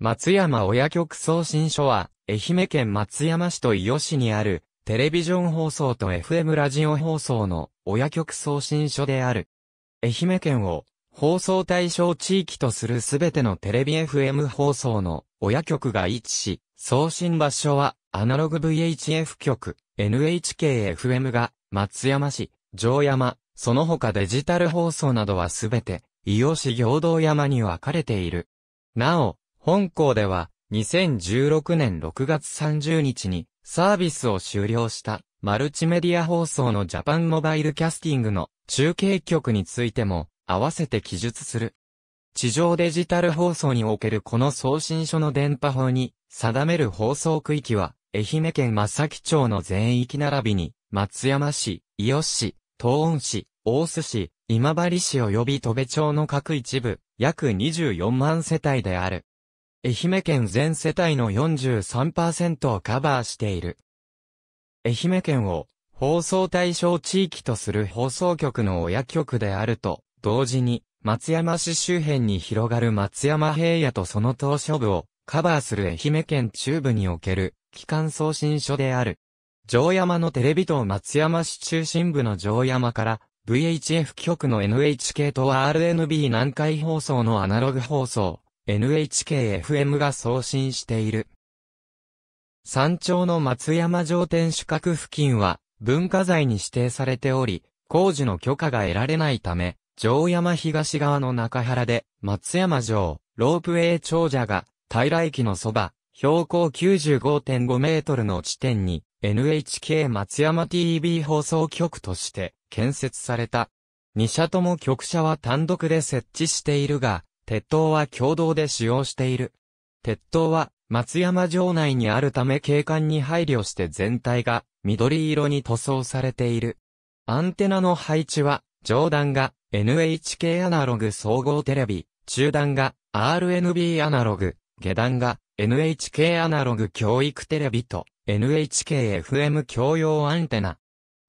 松山親局送信所は、愛媛県松山市と伊予市にある、テレビジョン放送と FM ラジオ放送の親局送信所である。愛媛県を放送対象地域とするすべてのテレビ FM 放送の親局が位置し、送信場所はアナログ VHF 局、NHKFM が松山市、城山、その他デジタル放送などはすべて、伊予市行道山に分かれている。なお、本校では、2016年6月30日にサービスを終了したマルチメディア放送のジャパンモバイルキャスティングの中継局についても合わせて記述する。地上デジタル放送におけるこの送信所の電波法に定める放送区域は、愛媛県松前町の全域並びに、松山市、伊予市、東温市、大須市、今治市及び戸部町の各一部、約24万世帯である。愛媛県全世帯の43%をカバーしている。愛媛県を放送対象地域とする放送局の親局であると、同時に、松山市周辺に広がる松山平野とその島嶼部をカバーする愛媛県中部における機関送信所である。城山のテレビ塔松山市中心部の城山から VHF 局の NHK と RNB 南海放送のアナログ放送、NHKFM が送信している。山頂の松山城天守閣付近は文化財に指定されており、工事の許可が得られないため、城山東側の中原で松山城、ロープウェイ長者が平来駅のそば、標高95.5メートルの地点に NHK 松山 TV 放送局として建設された。二社とも局舎は単独で設置しているが、鉄塔は共同で使用している。鉄塔は松山城内にあるため景観に配慮して全体が緑色に塗装されている。アンテナの配置は上段が NHK アナログ総合テレビ、中段が RNB アナログ、下段が NHK アナログ教育テレビと NHKFM 教養アンテナ。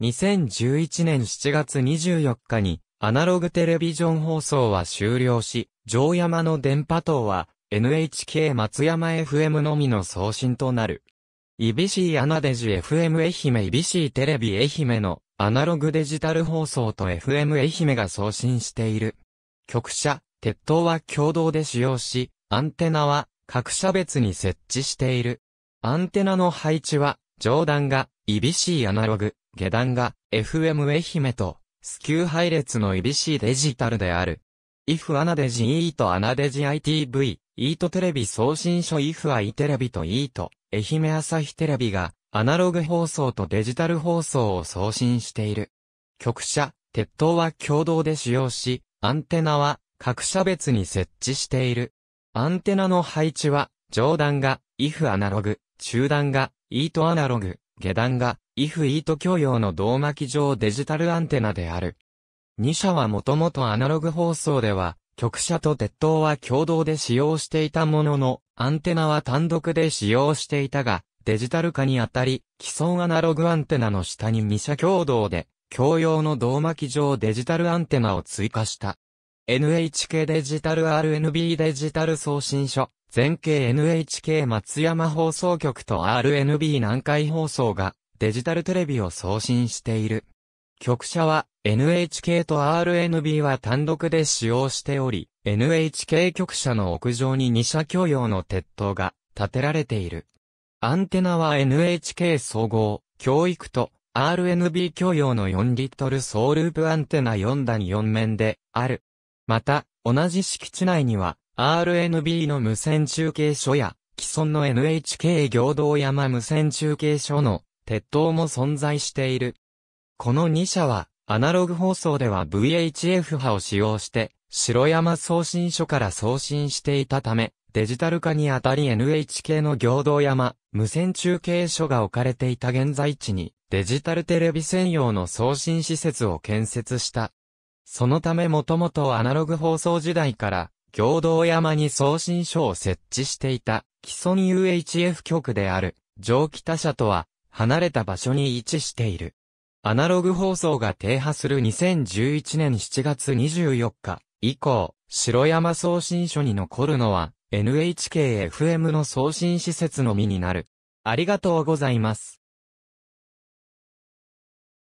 2011年7月24日にアナログテレビジョン放送は終了し、城山の電波塔は NHK 松山 FM のみの送信となる。ibc アナデジ FM 愛媛いびしいテレビ愛媛のアナログデジタル放送と FM 愛媛が送信している。局舎、鉄塔は共同で使用し、アンテナは各社別に設置している。アンテナの配置は、上段が、ibc アナログ、下段が、FM 愛媛と、スキュー配列の厳しいデジタルである。if アナデジ e ートアナデジ ITV、e ートテレビ送信書 if i テレビと e ート愛媛朝日テレビが、アナログ放送とデジタル放送を送信している。局舎、鉄塔は共同で使用し、アンテナは各社別に設置している。アンテナの配置は、上段が if アナログ、中段が eat アナログ、下段が、イフイート教の胴巻上デジタルアンテナである。2社はもともとアナログ放送では、局舎と鉄塔は共同で使用していたものの、アンテナは単独で使用していたが、デジタル化にあたり、既存アナログアンテナの下に2社共同で、共用の胴巻上デジタルアンテナを追加した。NHK デジタル RNB デジタル送信所全景 NHK 松山放送局と RNB 南海放送がデジタルテレビを送信している。局舎は NHK と RNB は単独で使用しており、NHK 局舎の屋上に2社共用の鉄塔が建てられている。アンテナは NHK 総合、教育と RNB 共用の4リットル総ループアンテナ4段4面である。また、同じ敷地内には RNB の無線中継所や、既存の NHK 行動山無線中継所の鉄塔も存在している。この2社は、アナログ放送では VHF 波を使用して、白山送信所から送信していたため、デジタル化にあたり NHK の行動山、無線中継所が置かれていた現在地に、デジタルテレビ専用の送信施設を建設した。そのためもともとアナログ放送時代から、共同山に送信所を設置していた、既存 UHF 局である、上北社とは、離れた場所に位置している。アナログ放送が停波する2011年7月24日以降、白山送信所に残るのは、NHKFM の送信施設のみになる。ありがとうございます。